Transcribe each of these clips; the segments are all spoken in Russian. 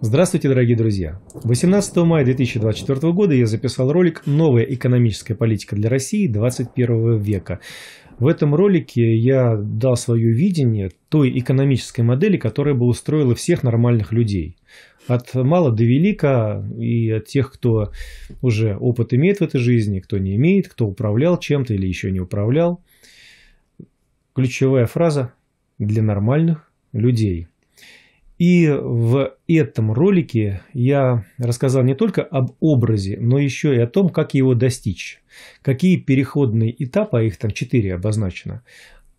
Здравствуйте, дорогие друзья! 18 мая 2024 года я записал ролик «Новая экономическая политика для России 21 века». В этом ролике я дал свое видение той экономической модели, которая бы устроила всех нормальных людей. От мала до велика и от тех, кто уже опыт имеет в этой жизни, кто не имеет, кто управлял чем-то или еще не управлял. Ключевая фраза для нормальных людей. И в этом ролике я рассказал не только об образе, но еще и о том, как его достичь. Какие переходные этапы, а их там четыре, обозначено,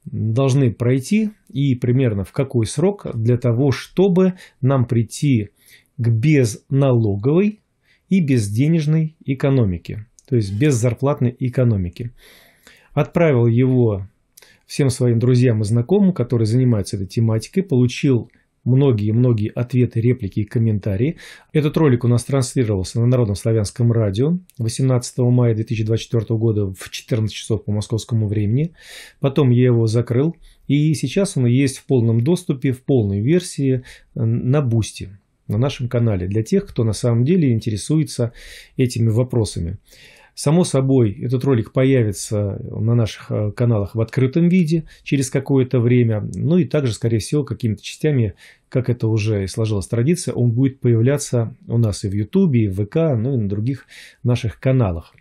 должны пройти и примерно в какой срок для того, чтобы нам прийти к безналоговой и безденежной экономике, то есть без зарплатной экономики. Отправил его всем своим друзьям и знакомым, которые занимаются этой тематикой, получил многие-многие ответы, реплики и комментарии. Этот ролик у нас транслировался на Народном славянском радио 18 мая 2024 года в 14 часов по московскому времени. Потом я его закрыл. И сейчас он есть в полном доступе, в полной версии на Бусти, на нашем канале, для тех, кто на самом деле интересуется этими вопросами. Само собой, этот ролик появится на наших э, каналах в открытом виде через какое-то время. Ну и также, скорее всего, какими-то частями, как это уже и сложилась традиция, он будет появляться у нас и в Ютубе, и в ВК, ну и на других наших каналах.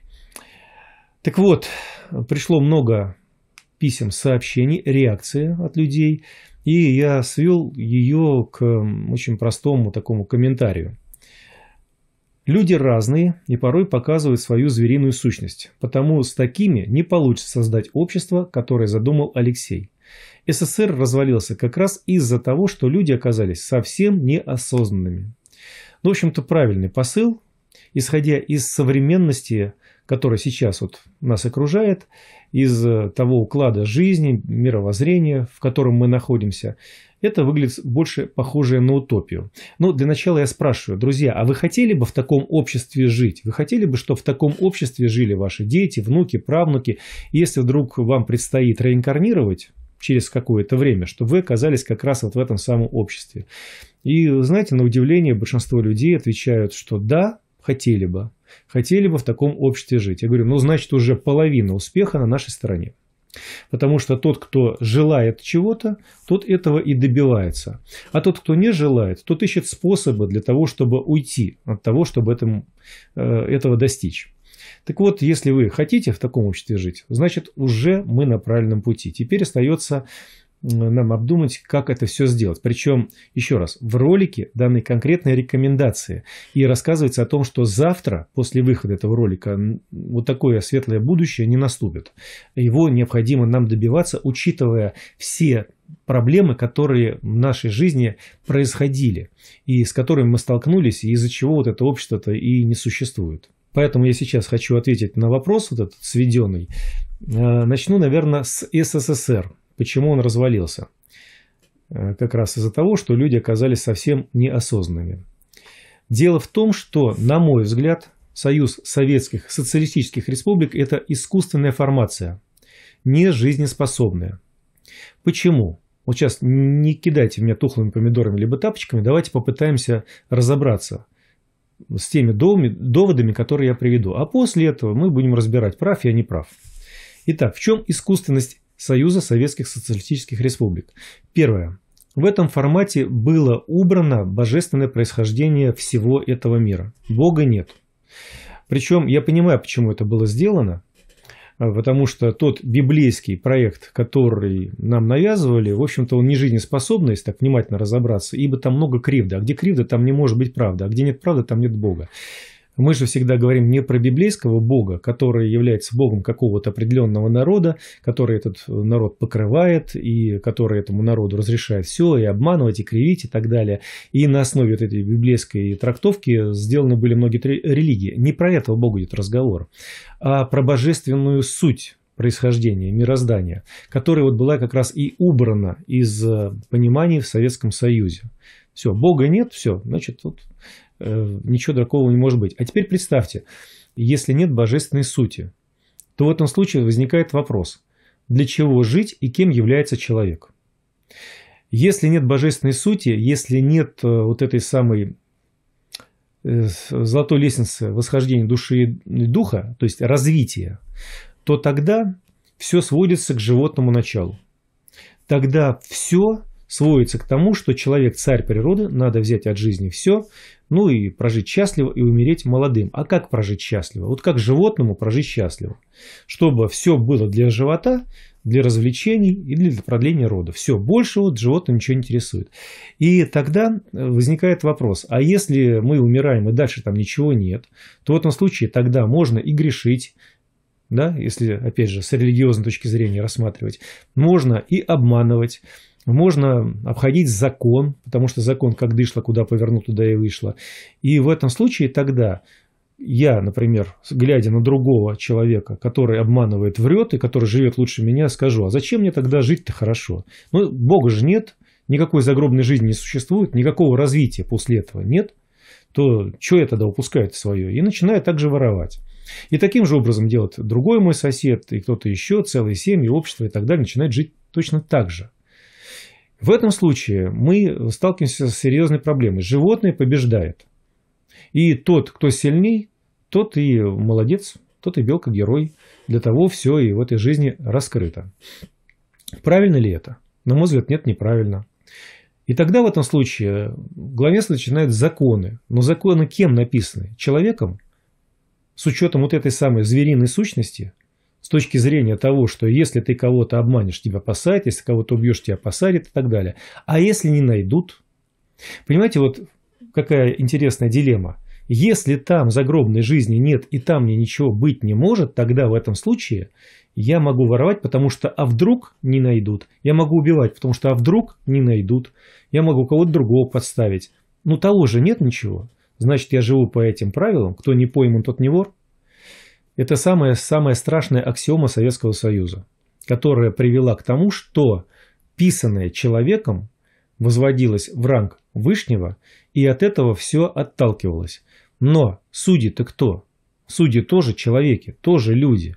Так вот, пришло много писем, сообщений, реакции от людей. И я свел ее к очень простому такому комментарию. Люди разные и порой показывают свою звериную сущность, потому с такими не получится создать общество, которое задумал Алексей. СССР развалился как раз из-за того, что люди оказались совсем неосознанными. Ну, в общем-то, правильный посыл, исходя из современности который сейчас вот нас окружает, из э, того уклада жизни, мировоззрения, в котором мы находимся, это выглядит больше похоже на утопию. Но ну, для начала я спрашиваю, друзья, а вы хотели бы в таком обществе жить? Вы хотели бы, чтобы в таком обществе жили ваши дети, внуки, правнуки? Если вдруг вам предстоит реинкарнировать, через какое-то время, чтобы вы оказались как раз вот в этом самом обществе. И, знаете, на удивление большинство людей отвечают, что да, хотели бы хотели бы в таком обществе жить. Я говорю, ну, значит, уже половина успеха на нашей стороне. Потому что тот, кто желает чего-то, тот этого и добивается. А тот, кто не желает, тот ищет способы для того, чтобы уйти от того, чтобы этому, э, этого достичь. Так вот, если вы хотите в таком обществе жить, значит, уже мы на правильном пути. Теперь остается нам обдумать, как это все сделать. Причем, еще раз, в ролике даны конкретные рекомендации. И рассказывается о том, что завтра, после выхода этого ролика, вот такое светлое будущее не наступит. Его необходимо нам добиваться, учитывая все проблемы, которые в нашей жизни происходили, и с которыми мы столкнулись, и из-за чего вот это общество-то и не существует. Поэтому я сейчас хочу ответить на вопрос вот этот сведенный. Э, начну, наверное, с СССР. Почему он развалился? Э, как раз из-за того, что люди оказались совсем неосознанными. Дело в том, что, на мой взгляд, Союз Советских Социалистических Республик – это искусственная формация, не жизнеспособная. Почему? Вот сейчас не кидайте меня тухлыми помидорами либо тапочками, давайте попытаемся разобраться с теми доводами, которые я приведу. А после этого мы будем разбирать, прав я, не прав. Итак, в чем искусственность Союза Советских Социалистических Республик. Первое. В этом формате было убрано божественное происхождение всего этого мира. Бога нет. Причем я понимаю, почему это было сделано, а, потому что тот библейский проект, который нам навязывали, в общем-то, он не жизнеспособный, если так внимательно разобраться, ибо там много кривда. А где кривда, там не может быть правда. А где нет правды, там нет Бога. Мы же всегда говорим не про библейского Бога, который является Богом какого-то определенного народа, который этот э, народ покрывает и который этому народу разрешает все, и обманывать, и кривить, и так далее. И на основе вот этой библейской трактовки сделаны были многие религии. Не про этого Бога идет разговор, а про божественную суть происхождения, мироздания, которая вот была как раз и убрана из э, понимания в Советском Союзе. Все, Бога нет, все, значит, вот Э, ничего такого не может быть. А теперь представьте, если нет божественной сути, то в этом случае возникает вопрос, для чего жить и кем является человек? Если нет божественной сути, если нет э, вот этой самой э, золотой лестницы восхождения души и духа, то есть развития, то тогда все сводится к животному началу. Тогда все сводится к тому, что человек царь природы, надо взять от жизни все, ну и прожить счастливо и умереть молодым. А как прожить счастливо? Вот как животному прожить счастливо? Чтобы все было для живота, для развлечений и для продления рода. Все, больше вот животное ничего не интересует. И тогда э, возникает вопрос, а если мы умираем и дальше там ничего нет, то в этом случае тогда можно и грешить, да, если, опять же, с религиозной точки зрения рассматривать, можно и обманывать, можно обходить закон, потому что закон как дышло, куда повернул, туда и вышло. И в этом случае тогда я, например, глядя на другого человека, который обманывает, врет и который живет лучше меня, скажу, а зачем мне тогда жить-то хорошо? Ну, Бога же нет, никакой загробной жизни не существует, никакого развития после этого нет, то что я тогда упускаю -то свое? И начинаю также воровать. И таким же образом делает другой мой сосед, и кто-то еще, целые семьи, общество и так далее, начинает жить точно так же. В этом случае мы сталкиваемся с серьезной проблемой. Животное побеждает. И тот, кто сильней, тот и молодец, тот и белка-герой. Для того все и в этой жизни раскрыто. Правильно ли это? На мой взгляд, нет, неправильно. И тогда в этом случае главенство начинают законы. Но законы кем написаны? Человеком? С учетом вот этой самой звериной сущности – с точки зрения того, что если ты кого-то обманешь, тебя посадят, если кого-то убьешь, тебя посадят и так далее. А если не найдут? Понимаете, вот какая интересная дилемма. Если там загробной жизни нет и там мне ничего быть не может, тогда в этом случае я могу воровать, потому что а вдруг не найдут. Я могу убивать, потому что а вдруг не найдут. Я могу кого-то другого подставить. Ну того же нет ничего. Значит, я живу по этим правилам. Кто не пойман, тот не вор. Это самая, самая страшная аксиома Советского Союза, которая привела к тому, что писанное человеком возводилось в ранг Вышнего, и от этого все отталкивалось. Но судьи-то кто? Судьи тоже человеки, тоже люди.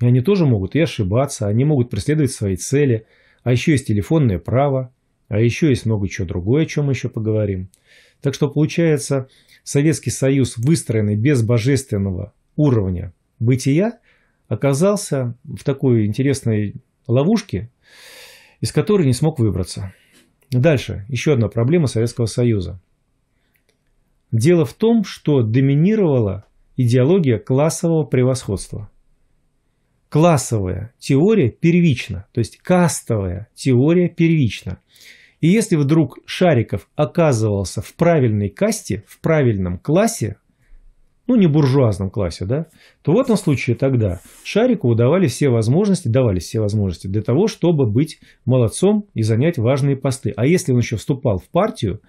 И они тоже могут и ошибаться, они могут преследовать свои цели. А еще есть телефонное право, а еще есть много чего другое, о чем мы еще поговорим. Так что получается, Советский Союз, выстроенный без божественного уровня бытия оказался в такой интересной ловушке, из которой не смог выбраться. Дальше. Еще одна проблема Советского Союза. Дело в том, что доминировала идеология классового превосходства. Классовая теория первична, то есть кастовая теория первична. И если вдруг Шариков оказывался в правильной касте, в правильном классе, ну, не буржуазном классе, да, то в этом случае тогда Шарикову давали все возможности, давали все возможности для того, чтобы быть молодцом и занять важные посты. А если он еще вступал в партию,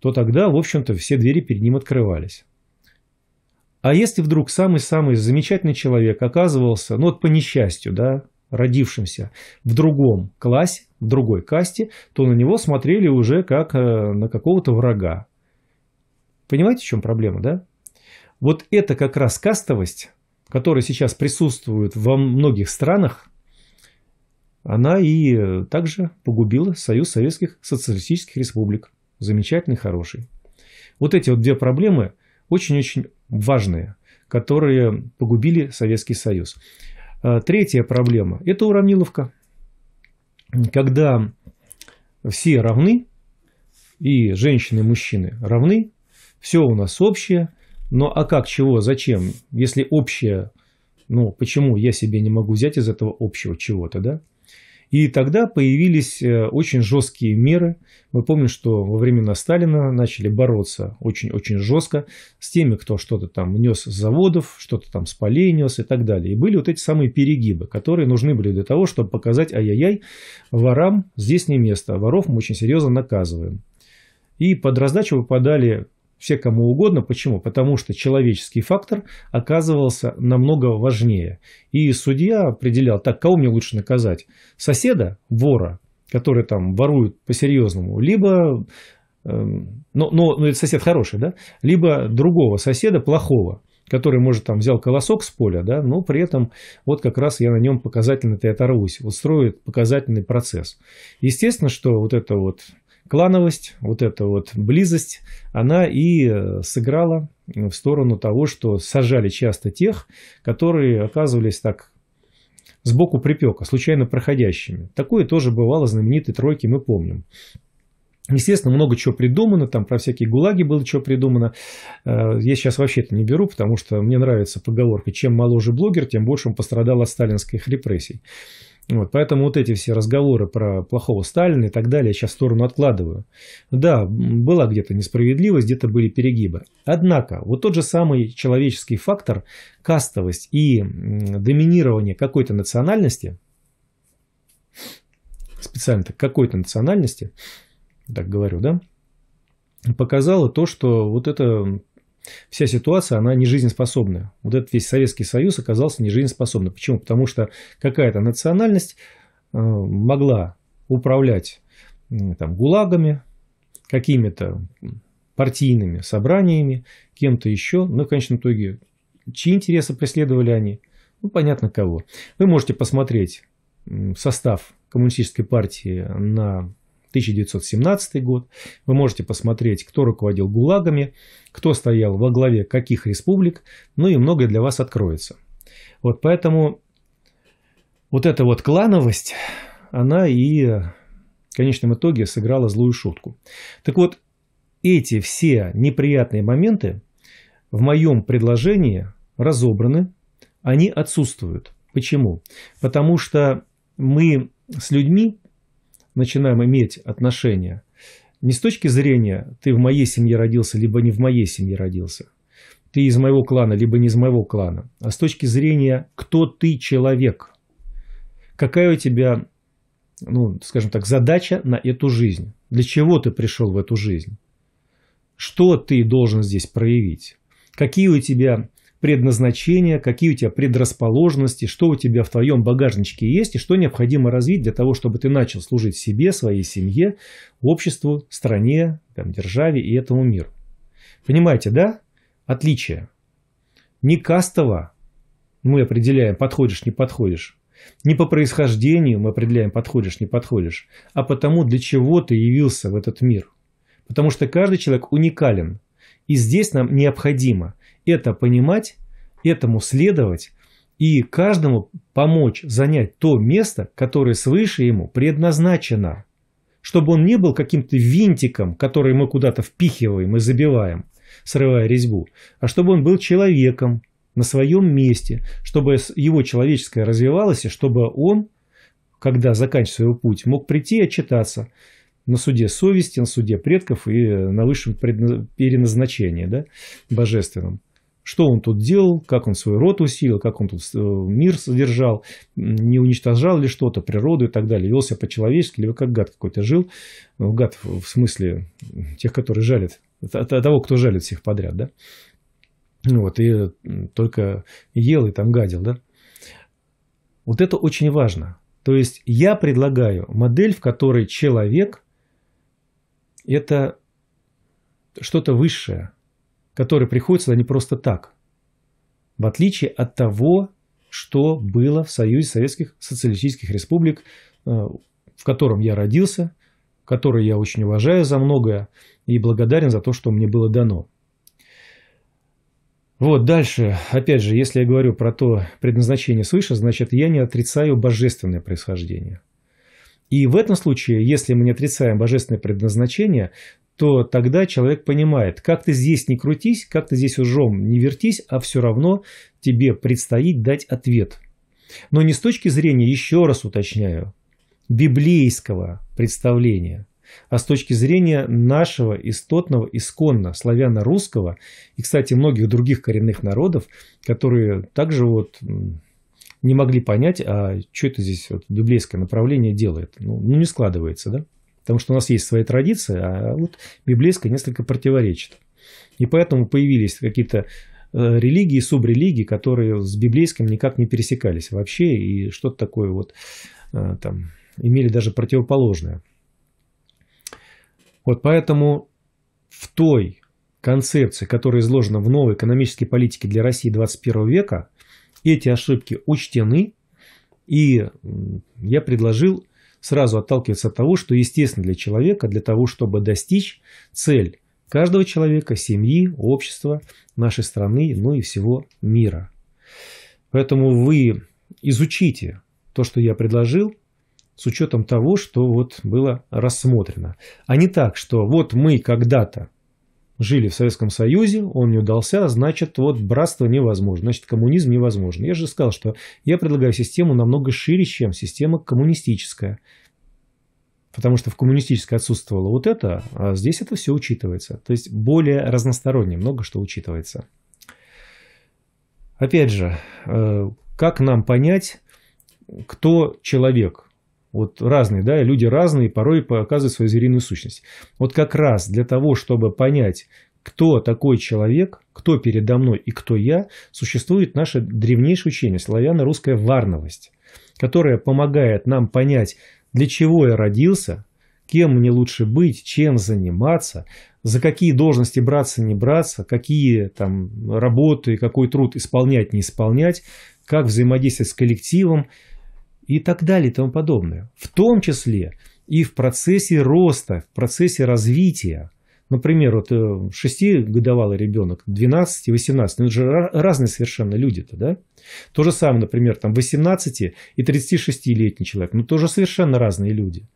то тогда, в общем-то, все двери перед ним открывались. А если вдруг самый-самый замечательный человек оказывался, ну вот по несчастью, да, родившимся в другом классе, в другой касте, то на него смотрели уже как э, на какого-то врага. Понимаете, в чем проблема, да? Вот это как раз кастовость, которая сейчас присутствует во многих странах, она и также погубила Союз Советских Социалистических Республик. Замечательный, хороший. Вот эти вот две проблемы очень-очень важные, которые погубили Советский Союз. А, третья проблема – это уравниловка. Когда все равны, и женщины, и мужчины равны, все у нас общее – но ну, а как, чего, зачем? Если общее, ну почему я себе не могу взять из этого общего чего-то, да? И тогда появились э, очень жесткие меры. Мы помним, что во времена Сталина начали бороться очень-очень жестко с теми, кто что-то там нес с заводов, что-то там с полей нес и так далее. И были вот эти самые перегибы, которые нужны были для того, чтобы показать, ай-яй-яй, ворам здесь не место, а воров мы очень серьезно наказываем. И под раздачу выпадали все кому угодно. Почему? Потому что человеческий фактор оказывался намного важнее. И судья определял, так, кого мне лучше наказать? Соседа, вора, который там ворует по-серьезному, либо, но, но, но это сосед хороший, да? Либо другого соседа, плохого, который, может, там взял колосок с поля, да, но при этом вот как раз я на нем показательно-то и оторвусь, устроит показательный процесс. Естественно, что вот это вот клановость, вот эта вот близость, она и э, сыграла в сторону того, что сажали часто тех, которые оказывались так сбоку припека, случайно проходящими. Такое тоже бывало знаменитой тройки, мы помним. Естественно, много чего придумано, там про всякие гулаги было чего придумано. Э, я сейчас вообще это не беру, потому что мне нравится поговорка «чем моложе блогер, тем больше он пострадал от сталинских репрессий». Вот, поэтому вот эти все разговоры про плохого Сталина и так далее я сейчас в сторону откладываю. Да, была где-то несправедливость, где-то были перегибы. Однако, вот тот же самый человеческий фактор, кастовость и доминирование какой-то национальности, специально так, какой-то национальности, так говорю, да, показало то, что вот это вся ситуация, она не жизнеспособная. Вот этот весь Советский Союз оказался не жизнеспособным. Почему? Потому что какая-то национальность э, могла управлять там, гулагами, какими-то партийными собраниями, кем-то еще. Но ну, в конечном итоге, чьи интересы преследовали они? Ну, понятно кого. Вы можете посмотреть состав коммунистической партии на 1917 год. Вы можете посмотреть, кто руководил ГУЛАГами, кто стоял во главе каких республик, ну и многое для вас откроется. Вот поэтому вот эта вот клановость, она и в конечном итоге сыграла злую шутку. Так вот, эти все неприятные моменты в моем предложении разобраны, они отсутствуют. Почему? Потому что мы с людьми начинаем иметь отношения не с точки зрения «ты в моей семье родился, либо не в моей семье родился», «ты из моего клана, либо не из моего клана», а с точки зрения «кто ты человек», какая у тебя, ну, скажем так, задача на эту жизнь, для чего ты пришел в эту жизнь, что ты должен здесь проявить, какие у тебя предназначение, какие у тебя предрасположенности, что у тебя в твоем багажничке есть и что необходимо развить для того, чтобы ты начал служить себе, своей семье, обществу, стране, там, державе и этому миру. Понимаете, да? Отличие. Не кастово мы определяем, подходишь, не подходишь. Не по происхождению мы определяем, подходишь, не подходишь, а потому, для чего ты явился в этот мир. Потому что каждый человек уникален. И здесь нам необходимо – это понимать, этому следовать и каждому помочь занять то место, которое свыше ему предназначено, чтобы он не был каким-то винтиком, который мы куда-то впихиваем и забиваем, срывая резьбу, а чтобы он был человеком на своем месте, чтобы его человеческое развивалось, и чтобы он, когда заканчивает свой путь, мог прийти и отчитаться на суде совести, на суде предков и э, на высшем переназначении да, божественном что он тут делал, как он свой род усилил, как он тут э, мир содержал, не уничтожал ли что-то, природу и так далее, велся по-человечески, либо как гад какой-то жил, ну, гад в смысле тех, которые жалят, того, кто жалит всех подряд, да, ну вот, и только ел и там гадил, да. Вот это очень важно. То есть я предлагаю модель, в которой человек – это что-то высшее – которые приходят сюда не просто так. В отличие от того, что было в Союзе Советских Социалистических Республик, э, в котором я родился, который я очень уважаю за многое и благодарен за то, что мне было дано. Вот дальше, опять же, если я говорю про то предназначение свыше, значит, я не отрицаю божественное происхождение – и в этом случае, если мы не отрицаем божественное предназначение, то тогда человек понимает, как ты здесь не крутись, как ты здесь ужом не вертись, а все равно тебе предстоит дать ответ. Но не с точки зрения, еще раз уточняю, библейского представления, а с точки зрения нашего истотного, исконно славяно-русского и, кстати, многих других коренных народов, которые также вот не могли понять, а что это здесь вот, библейское направление делает. Ну, ну, не складывается, да? Потому что у нас есть свои традиции, а вот библейское несколько противоречит. И поэтому появились какие-то э, религии, субрелигии, которые с библейским никак не пересекались вообще, и что-то такое вот э, там имели даже противоположное. Вот поэтому в той концепции, которая изложена в новой экономической политике для России 21 века, эти ошибки учтены, и я предложил сразу отталкиваться от того, что естественно для человека, для того, чтобы достичь цель каждого человека, семьи, общества, нашей страны, ну и всего мира. Поэтому вы изучите то, что я предложил, с учетом того, что вот было рассмотрено. А не так, что вот мы когда-то жили в Советском Союзе, он не удался, а значит, вот братство невозможно, значит, коммунизм невозможен. Я же сказал, что я предлагаю систему намного шире, чем система коммунистическая. Потому что в коммунистической отсутствовало вот это, а здесь это все учитывается. То есть более разносторонне, много что учитывается. Опять же, э, как нам понять, кто человек? Вот разные, да, люди разные, порой показывают свою звериную сущность. Вот как раз для того, чтобы понять, кто такой человек, кто передо мной и кто я, существует наше древнейшее учение, славяно-русская варновость, которая помогает нам понять, для чего я родился, кем мне лучше быть, чем заниматься, за какие должности браться, не браться, какие там работы, какой труд исполнять, не исполнять, как взаимодействовать с коллективом, и так далее и тому подобное. В том числе и в процессе роста, в процессе развития. Например, вот э, шестигодовалый ребенок, 12, 18, ну, это же разные совершенно люди-то, да? То же самое, например, там 18 и 36-летний человек, ну, тоже совершенно разные люди.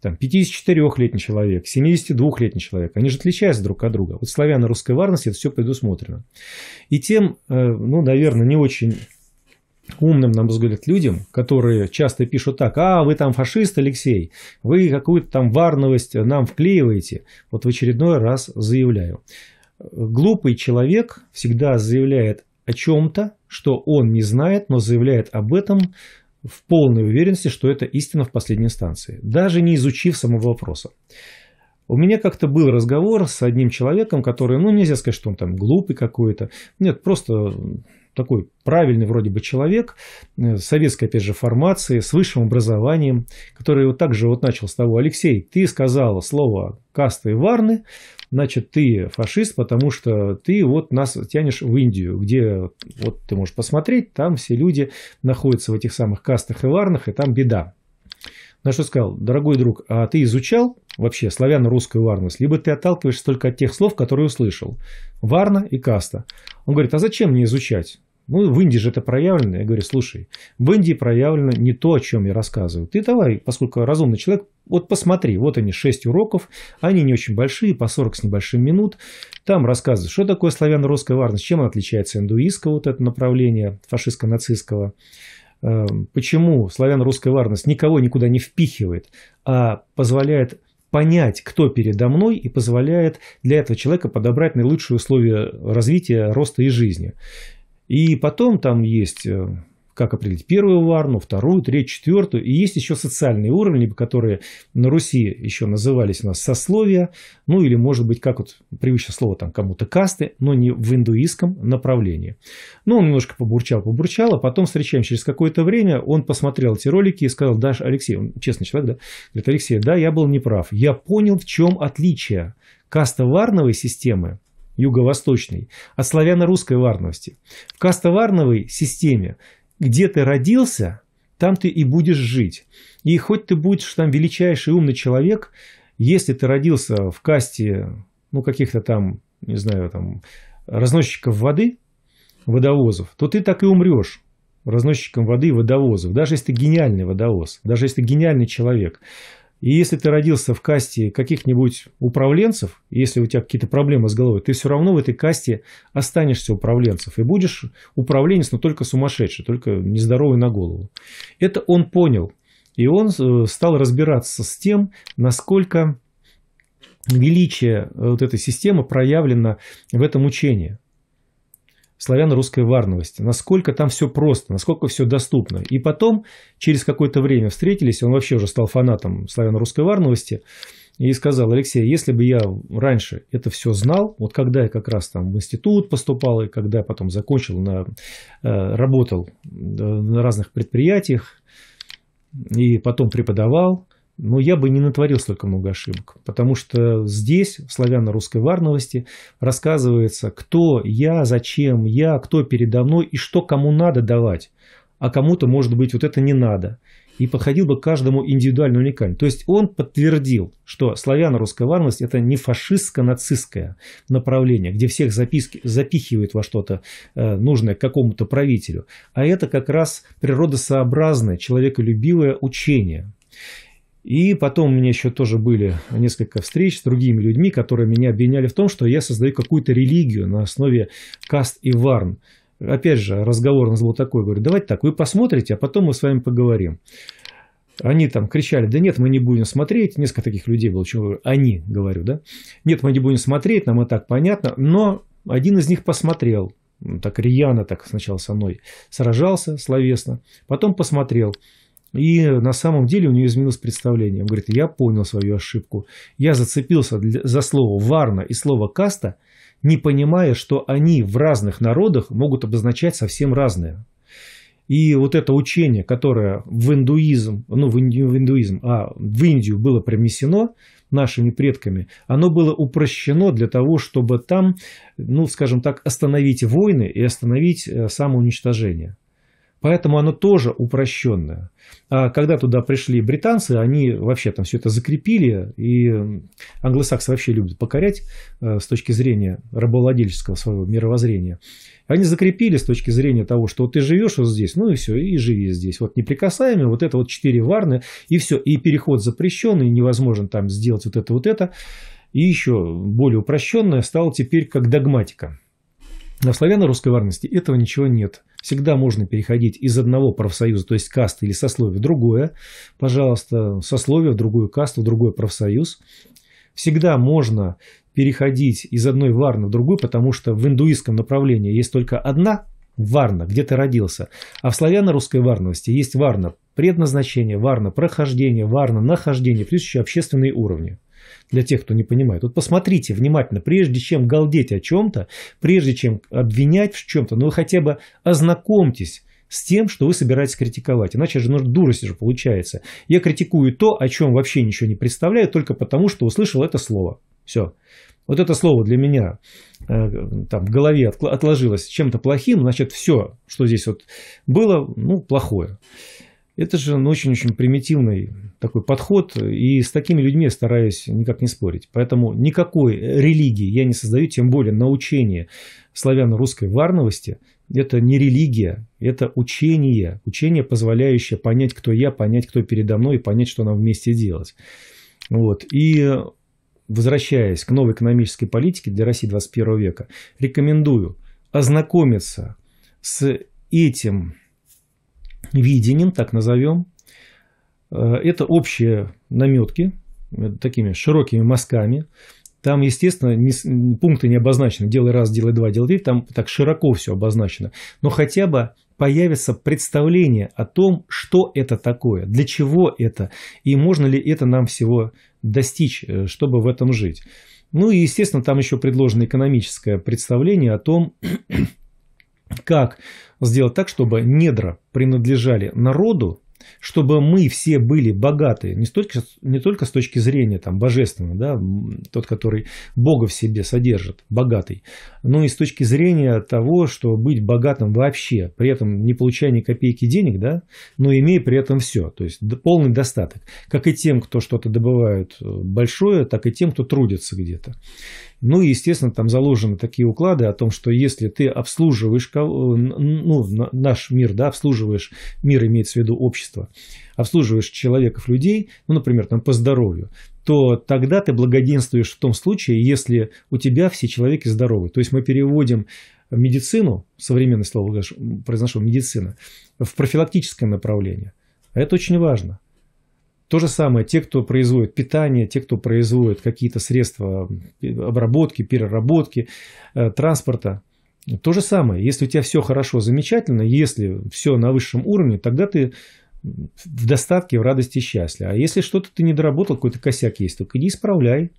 Там 54-летний человек, 72-летний человек, они же отличаются друг от друга. Вот славяно-русской варности это все предусмотрено. И тем, э, ну, наверное, не очень умным, на мой взгляд, людям, которые часто пишут так, а, вы там фашист, Алексей, вы какую-то там варновость нам вклеиваете, вот в очередной раз заявляю. Глупый человек всегда заявляет о чем-то, что он не знает, но заявляет об этом в полной уверенности, что это истина в последней инстанции, даже не изучив самого вопроса. У меня как-то был разговор с одним человеком, который, ну, нельзя сказать, что он там глупый какой-то. Нет, просто такой правильный вроде бы человек, э, советской, опять же, формации, с высшим образованием, который вот так же вот начал с того, Алексей, ты сказала слово касты и варны, значит, ты фашист, потому что ты вот нас тянешь в Индию, где вот ты можешь посмотреть, там все люди находятся в этих самых кастах и варнах, и там беда. На что сказал, дорогой друг, а ты изучал вообще славяно-русскую варность, либо ты отталкиваешься только от тех слов, которые услышал. Варна и каста. Он говорит, а зачем мне изучать? Ну, в Индии же это проявлено. Я говорю, слушай, в Индии проявлено не то, о чем я рассказываю. Ты давай, поскольку разумный человек, вот посмотри, вот они, шесть уроков, они не очень большие, по 40 с небольшим минут. Там рассказывают, что такое славяно-русская варность, чем она отличается индуистского вот это направление, фашистско-нацистского. Эм, почему славяно-русская варность никого никуда не впихивает, а позволяет понять, кто передо мной, и позволяет для этого человека подобрать наилучшие условия развития, роста и жизни. И потом там есть, э, как определить, первую варну, вторую, третью, четвертую. И есть еще социальные уровни, которые на Руси еще назывались у нас сословия. Ну или, может быть, как вот привычное слово там кому-то касты, но не в индуистском направлении. Ну, он немножко побурчал, побурчал, а потом встречаем через какое-то время, он посмотрел эти ролики и сказал, Даш, Алексей, он честный человек, да? Говорит, Алексей, да, я был неправ. Я понял, в чем отличие кастоварновой системы юго-восточной, от славяно-русской варновости. В кастоварновой системе, где ты родился, там ты и будешь жить. И хоть ты будешь там величайший умный человек, если ты родился в касте, ну, каких-то там, не знаю, там, разносчиков воды, водовозов, то ты так и умрешь разносчиком воды и водовозов, даже если ты гениальный водовоз, даже если ты гениальный человек. И если ты родился в касте каких-нибудь управленцев, если у тебя какие-то проблемы с головой, ты все равно в этой касте останешься управленцев и будешь управленец, но только сумасшедший, только нездоровый на голову. Это он понял. И он э, стал разбираться с тем, насколько величие э, вот этой системы проявлено в этом учении славяно-русской варновости, насколько там все просто, насколько все доступно. И потом, через какое-то время встретились, он вообще уже стал фанатом славяно-русской варновости, и сказал, Алексей, если бы я раньше это все знал, вот когда я как раз там в институт поступал, и когда потом закончил, на, э, работал э, на разных предприятиях, и потом преподавал, но я бы не натворил столько много ошибок, потому что здесь, в славяно-русской варновости, рассказывается, кто я, зачем я, кто передо мной и что кому надо давать, а кому-то, может быть, вот это не надо. И подходил бы каждому индивидуально уникально. То есть он подтвердил, что славяно-русская варность – это не фашистско-нацистское направление, где всех записки, запихивают во что-то э, нужное какому-то правителю, а это как раз природосообразное, человеколюбивое учение – и потом у меня еще тоже были несколько встреч с другими людьми, которые меня обвиняли в том, что я создаю какую-то религию на основе каст и варн. Опять же, разговор у нас был такой, говорю, давайте так, вы посмотрите, а потом мы с вами поговорим. Они там кричали, да нет, мы не будем смотреть. Несколько таких людей было, чего они, говорю, да. Нет, мы не будем смотреть, нам и так понятно. Но один из них посмотрел, так рьяно так сначала со мной сражался словесно, потом посмотрел. И на самом деле у нее изменилось представление. Он говорит, я понял свою ошибку. Я зацепился за слово «варна» и слово «каста», не понимая, что они в разных народах могут обозначать совсем разное. И вот это учение, которое в индуизм, ну в, инди, в индуизм, а в Индию было привнесено нашими предками, оно было упрощено для того, чтобы там, ну скажем так, остановить войны и остановить э, самоуничтожение. Поэтому оно тоже упрощенное. А когда туда пришли британцы, они вообще там все это закрепили, и англосаксы вообще любят покорять э, с точки зрения рабовладельческого своего мировоззрения. Они закрепили с точки зрения того, что вот ты живешь вот здесь, ну и все, и живи здесь. Вот неприкасаемые, вот это вот четыре варны, и все, и переход запрещен, и невозможно там сделать вот это, вот это. И еще более упрощенное стало теперь как догматика. На славяно-русской варности этого ничего нет – Всегда можно переходить из одного профсоюза, то есть касты или сословия, в другое. Пожалуйста, сословие в другую касту, в другой профсоюз. Всегда можно переходить из одной варны в другую, потому что в индуистском направлении есть только одна варна, где ты родился. А в славяно-русской варности есть варна предназначения, варна прохождения, варна нахождения, плюс еще общественные уровни для тех, кто не понимает. Вот посмотрите внимательно, прежде чем галдеть о чем-то, прежде чем обвинять в чем-то, ну вы хотя бы ознакомьтесь с тем, что вы собираетесь критиковать. Иначе же ну, дурость же получается. Я критикую то, о чем вообще ничего не представляю, только потому, что услышал это слово. Все. Вот это слово для меня э, там, в голове отложилось чем-то плохим, значит, все, что здесь вот было, ну, плохое. Это же ну, очень-очень примитивный такой подход, и с такими людьми я стараюсь никак не спорить. Поэтому никакой религии я не создаю, тем более научение славяно-русской варновости – это не религия, это учение, учение, позволяющее понять, кто я, понять, кто передо мной, и понять, что нам вместе делать. Вот. И возвращаясь к новой экономической политике для России 21 века, рекомендую ознакомиться с этим видением, так назовем. Э, это общие наметки, э, такими широкими мазками. Там, естественно, не, пункты не обозначены. Делай раз, делай два, делай три. Там так широко все обозначено. Но хотя бы появится представление о том, что это такое, для чего это, и можно ли это нам всего достичь, э, чтобы в этом жить. Ну и, естественно, там еще предложено экономическое представление о том, как сделать так, чтобы недра принадлежали народу, чтобы мы все были богаты, не, столько, не только с точки зрения там, божественного, да, тот, который Бога в себе содержит, богатый, но и с точки зрения того, что быть богатым вообще, при этом не получая ни копейки денег, да, но имея при этом все, то есть полный достаток, как и тем, кто что-то добывает э, большое, так и тем, кто трудится где-то. Ну и, естественно, там заложены такие уклады о том, что если ты обслуживаешь ну, наш мир, да, обслуживаешь, мир имеется в виду общество, обслуживаешь человеков, людей, ну, например, там по здоровью, то тогда ты благоденствуешь в том случае, если у тебя все человеки здоровы. То есть мы переводим медицину, современное слово произношу, медицина, в профилактическое направление. Это очень важно. То же самое те, кто производит питание, те, кто производит какие-то средства обработки, переработки, э, транспорта. То же самое. Если у тебя все хорошо, замечательно, если все на высшем уровне, тогда ты в достатке, в радости и счастье. А если что-то ты не доработал, какой-то косяк есть, только иди исправляй.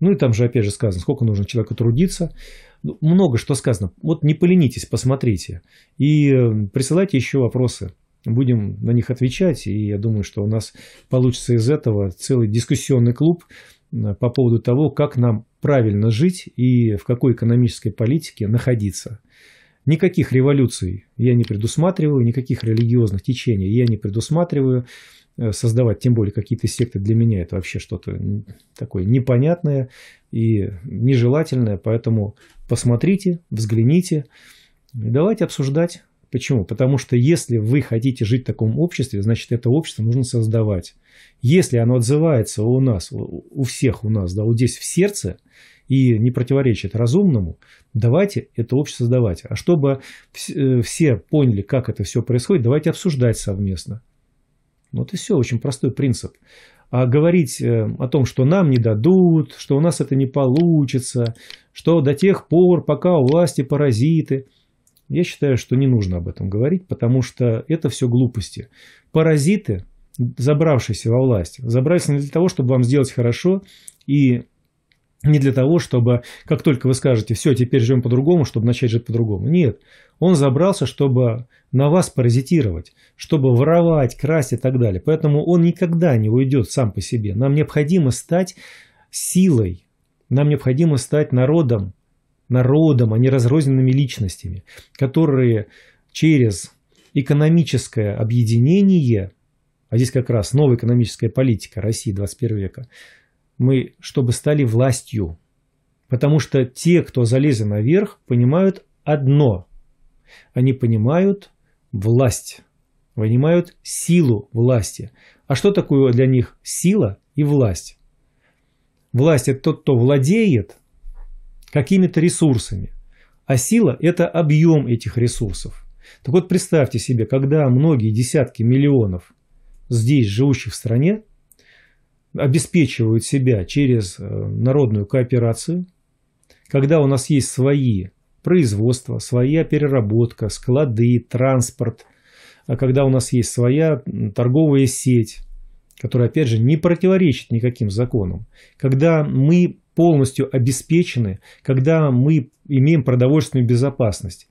Ну и там же опять же сказано, сколько нужно человеку трудиться. Ну, много что сказано. Вот не поленитесь, посмотрите. И э, присылайте еще вопросы будем на них отвечать. И я думаю, что у нас получится из этого целый дискуссионный клуб э, по поводу того, как нам правильно жить и в какой экономической политике находиться. Никаких революций я не предусматриваю, никаких религиозных течений я не предусматриваю э, создавать, тем более какие-то секты для меня это вообще что-то такое непонятное и нежелательное, поэтому посмотрите, взгляните, давайте обсуждать Почему? Потому что если вы хотите жить в таком обществе, значит, это общество нужно создавать. Если оно отзывается у нас, у всех у нас, да, вот здесь в сердце, и не противоречит разумному, давайте это общество создавать. А чтобы э, все поняли, как это все происходит, давайте обсуждать совместно. Вот и все, очень простой принцип. А говорить э, о том, что нам не дадут, что у нас это не получится, что до тех пор, пока у власти паразиты – я считаю, что не нужно об этом говорить, потому что это все глупости. Паразиты, забравшиеся во власть, забрались не для того, чтобы вам сделать хорошо и не для того, чтобы, как только вы скажете, все, теперь живем по-другому, чтобы начать жить по-другому. Нет, он забрался, чтобы на вас паразитировать, чтобы воровать, красть и так далее. Поэтому он никогда не уйдет сам по себе. Нам необходимо стать силой, нам необходимо стать народом, народом, а не разрозненными личностями, которые через экономическое объединение, а здесь как раз новая экономическая политика России 21 века, мы чтобы стали властью. Потому что те, кто залезли наверх, понимают одно. Они понимают власть, понимают силу власти. А что такое для них сила и власть? Власть – это тот, кто владеет, какими-то ресурсами. А сила – это объем этих ресурсов. Так вот, представьте себе, когда многие десятки миллионов здесь живущих в стране обеспечивают себя через э, народную кооперацию, когда у нас есть свои производства, своя переработка, склады, транспорт, а когда у нас есть своя торговая сеть, которая, опять же, не противоречит никаким законам, когда мы полностью обеспечены, когда мы имеем продовольственную безопасность,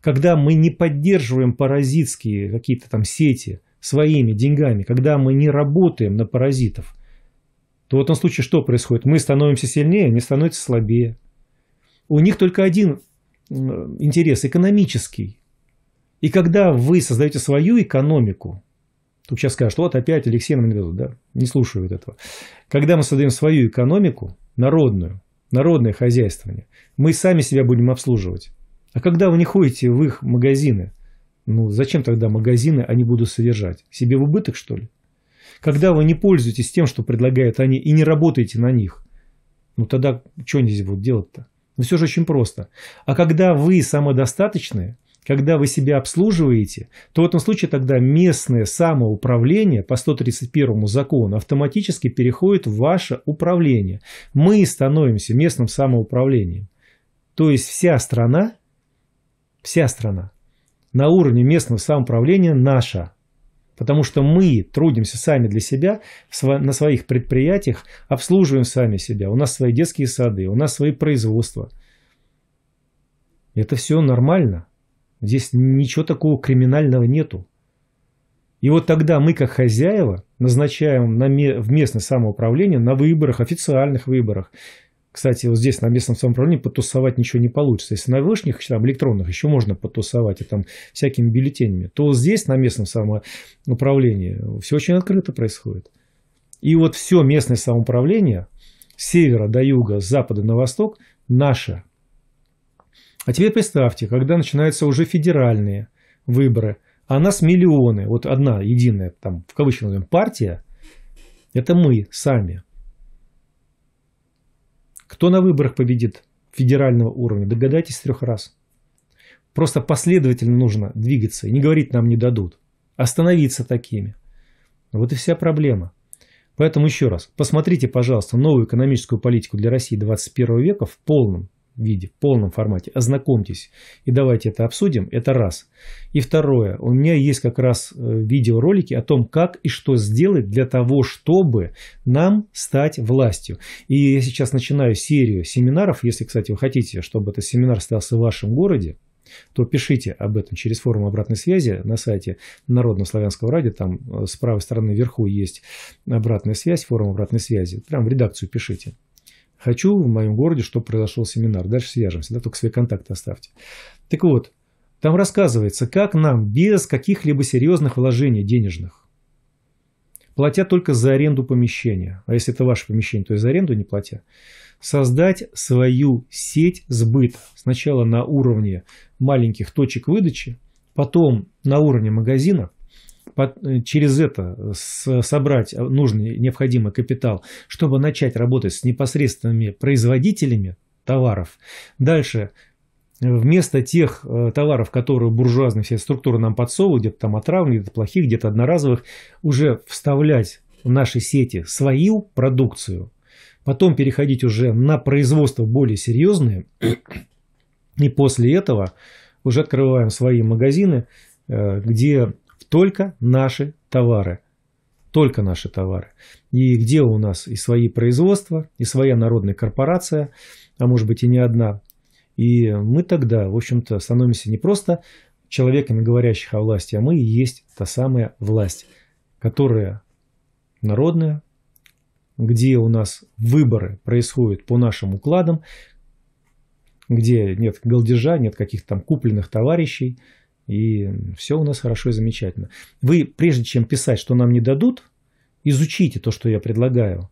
когда мы не поддерживаем паразитские какие-то там сети своими деньгами, когда мы не работаем на паразитов, то в этом случае что происходит? Мы становимся сильнее, они становятся слабее. У них только один интерес – экономический. И когда вы создаете свою экономику, Тут сейчас скажут, вот опять Алексей нам не дадут. Да? Не слушают этого. Когда мы создаем свою экономику, народную, народное хозяйствование, мы сами себя будем обслуживать. А когда вы не ходите в их магазины, ну зачем тогда магазины они будут содержать? Себе в убыток, что ли? Когда вы не пользуетесь тем, что предлагают они, и не работаете на них, ну тогда что они здесь будут делать-то? Ну все же очень просто. А когда вы самодостаточные, когда вы себя обслуживаете, то в этом случае тогда местное самоуправление по 131 закону автоматически переходит в ваше управление. Мы становимся местным самоуправлением. То есть вся страна, вся страна на уровне местного самоуправления наша. Потому что мы трудимся сами для себя, на своих предприятиях, обслуживаем сами себя. У нас свои детские сады, у нас свои производства. Это все нормально. Здесь ничего такого криминального нету. И вот тогда мы, как хозяева, назначаем на, в местное самоуправление на выборах, официальных выборах. Кстати, вот здесь на местном самоуправлении потусовать ничего не получится. Если на вышних, там, электронных еще можно потусовать и там всякими бюллетенями, то вот здесь на местном самоуправлении все очень открыто происходит. И вот все местное самоуправление с севера до юга, с запада на восток наше – а теперь представьте, когда начинаются уже федеральные выборы, а нас миллионы, вот одна единая, там, в кавычках назовем, партия, это мы сами. Кто на выборах победит федерального уровня? Догадайтесь трех раз. Просто последовательно нужно двигаться. И не говорить нам не дадут. Остановиться такими. Вот и вся проблема. Поэтому еще раз, посмотрите, пожалуйста, новую экономическую политику для России 21 века в полном виде, в полном формате. Ознакомьтесь и давайте это обсудим. Это раз. И второе. У меня есть как раз э, видеоролики о том, как и что сделать для того, чтобы нам стать властью. И я сейчас начинаю серию семинаров. Если, кстати, вы хотите, чтобы этот семинар остался в вашем городе, то пишите об этом через форум обратной связи на сайте Народного славянского радио. Там э, с правой стороны вверху есть обратная связь, форум обратной связи. Прям в редакцию пишите хочу в моем городе, чтобы произошел семинар. Дальше свяжемся, да, только свои контакты оставьте. Так вот, там рассказывается, как нам без каких-либо серьезных вложений денежных, платя только за аренду помещения, а если это ваше помещение, то и за аренду не платя, создать свою сеть сбыта. Сначала на уровне маленьких точек выдачи, потом на уровне магазинов. Э, через это э, собрать э, нужный необходимый капитал, чтобы начать работать с непосредственными производителями товаров. Дальше вместо тех товаров, которые буржуазные все структуры нам подсовывают, где-то там отравленные, где-то плохих, где-то одноразовых, уже вставлять в наши сети свою продукцию, потом переходить уже на производство более серьезное, и после этого уже открываем свои магазины, где только наши товары. Только наши товары. И где у нас и свои производства, и своя народная корпорация, а может быть и не одна. И мы тогда, в общем-то, становимся не просто человеками, говорящих о власти, а мы и есть та самая власть, которая народная, где у нас выборы происходят по нашим укладам, где нет голдежа, нет каких-то там купленных товарищей, и все у нас хорошо и замечательно. Вы, прежде чем писать, что нам не дадут, изучите то, что я предлагаю.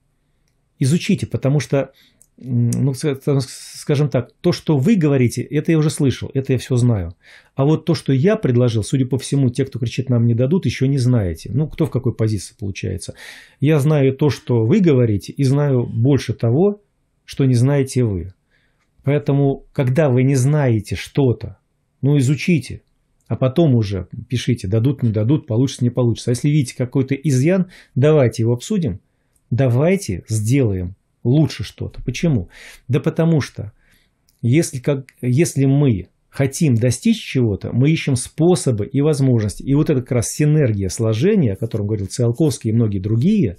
Изучите, потому что, ну, скажем так, то, что вы говорите, это я уже слышал, это я все знаю. А вот то, что я предложил, судя по всему, те, кто кричит «нам не дадут», еще не знаете. Ну, кто в какой позиции получается. Я знаю то, что вы говорите, и знаю больше того, что не знаете вы. Поэтому, когда вы не знаете что-то, ну, изучите – а потом уже пишите, дадут, не дадут, получится, не получится. А если видите какой-то изъян, давайте его обсудим, давайте сделаем лучше что-то. Почему? Да потому что если, как, если мы хотим достичь чего-то, мы ищем способы и возможности. И вот это как раз синергия сложения, о котором говорил Циолковский и многие другие,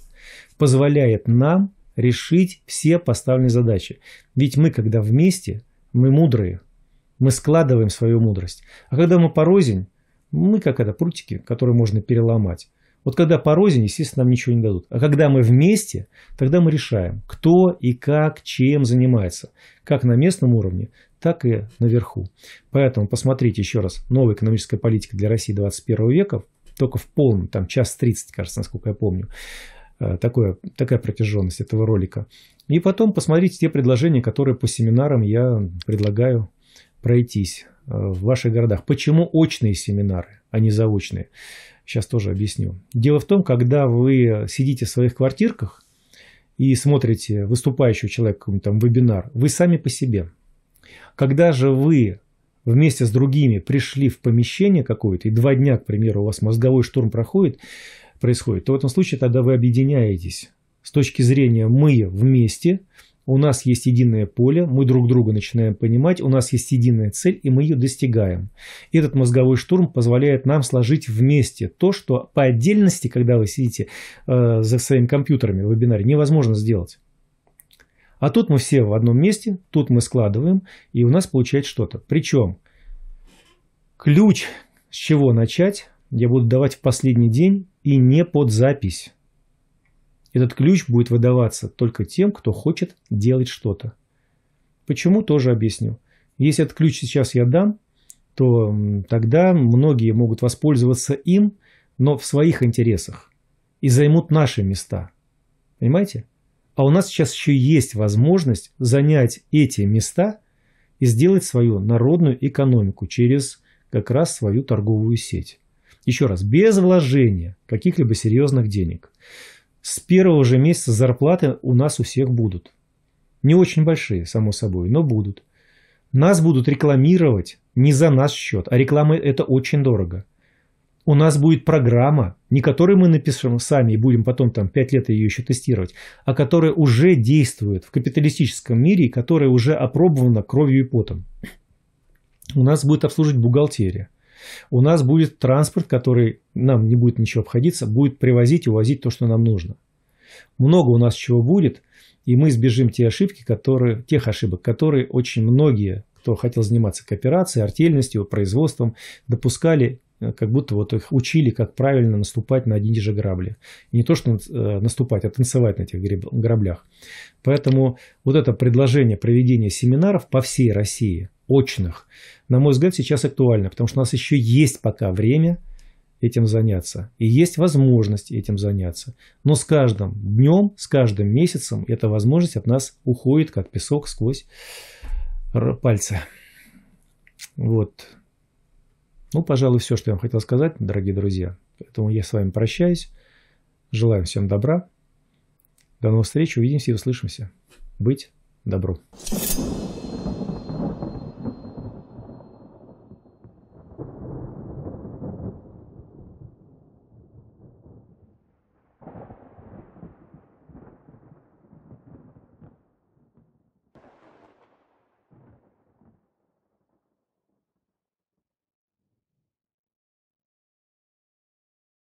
позволяет нам решить все поставленные задачи. Ведь мы, когда вместе, мы мудрые – мы складываем свою мудрость. А когда мы порознь, мы как это, прутики, которые можно переломать. Вот когда порознь, естественно, нам ничего не дадут. А когда мы вместе, тогда мы решаем, кто и как, чем занимается. Как на местном уровне, так и наверху. Поэтому посмотрите еще раз «Новая экономическая политика для России 21 века», только в полном, там час 30, кажется, насколько я помню, э, такое, такая протяженность этого ролика. И потом посмотрите те предложения, которые по семинарам я предлагаю пройтись э, в ваших городах. Почему очные семинары, а не заочные? Сейчас тоже объясню. Дело в том, когда вы сидите в своих квартирках и смотрите выступающего человека, там вебинар, вы сами по себе. Когда же вы вместе с другими пришли в помещение какое-то, и два дня, к примеру, у вас мозговой штурм проходит, происходит, то в этом случае тогда вы объединяетесь с точки зрения «мы вместе», у нас есть единое поле, мы друг друга начинаем понимать, у нас есть единая цель, и мы ее достигаем. этот мозговой штурм позволяет нам сложить вместе то, что по отдельности, когда вы сидите э, за своими компьютерами в вебинаре, невозможно сделать. А тут мы все в одном месте, тут мы складываем, и у нас получается что-то. Причем ключ, с чего начать, я буду давать в последний день и не под запись. Этот ключ будет выдаваться только тем, кто хочет делать что-то. Почему, тоже объясню. Если этот ключ сейчас я дам, то тогда многие могут воспользоваться им, но в своих интересах и займут наши места. Понимаете? А у нас сейчас еще есть возможность занять эти места и сделать свою народную экономику через как раз свою торговую сеть. Еще раз, без вложения каких-либо серьезных денег. С первого же месяца зарплаты у нас у всех будут. Не очень большие, само собой, но будут. Нас будут рекламировать не за наш счет, а реклама это очень дорого. У нас будет программа, не которую мы напишем сами и будем потом там 5 лет ее еще тестировать, а которая уже действует в капиталистическом мире и которая уже опробована кровью и потом. У нас будет обслуживать бухгалтерия у нас будет транспорт, который нам не будет ничего обходиться, будет привозить и увозить то, что нам нужно. Много у нас чего будет, и мы избежим те ошибки, которые, тех ошибок, которые очень многие, кто хотел заниматься кооперацией, артельностью, производством, допускали, э, как будто вот их учили, как правильно наступать на одни и те же грабли. И не то, что э, наступать, а танцевать на этих граблях. Поэтому вот это предложение проведения семинаров по всей России – очных, на мой взгляд, сейчас актуально, потому что у нас еще есть пока время этим заняться. И есть возможность этим заняться. Но с каждым днем, с каждым месяцем эта возможность от нас уходит, как песок сквозь пальцы. Вот. Ну, пожалуй, все, что я вам хотел сказать, дорогие друзья. Поэтому я с вами прощаюсь. Желаем всем добра. До новых встреч. Увидимся и услышимся. Быть добру.